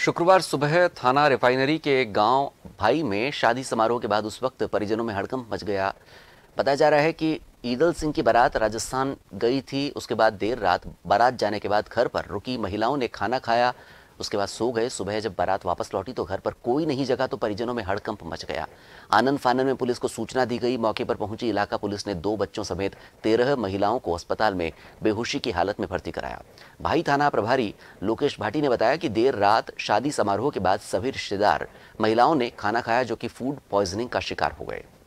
शुक्रवार सुबह थाना रिफाइनरी के एक गांव भाई में शादी समारोह के बाद उस वक्त परिजनों में हड़कंप मच गया बताया जा रहा है कि ईदल सिंह की बारात राजस्थान गई थी उसके बाद देर रात बारात जाने के बाद घर पर रुकी महिलाओं ने खाना खाया उसके बाद सो गए सुबह जब बारात वापस लौटी तो घर पर कोई नहीं जगा तो परिजनों में हड़कंप मच गया आनंद फानन में पुलिस को सूचना दी गई मौके पर पहुंची इलाका पुलिस ने दो बच्चों समेत तेरह महिलाओं को अस्पताल में बेहोशी की हालत में भर्ती कराया भाई थाना प्रभारी लोकेश भाटी ने बताया कि देर रात शादी समारोह के बाद सभी रिश्तेदार महिलाओं ने खाना खाया जो कि फूड पॉइजनिंग का शिकार हो गए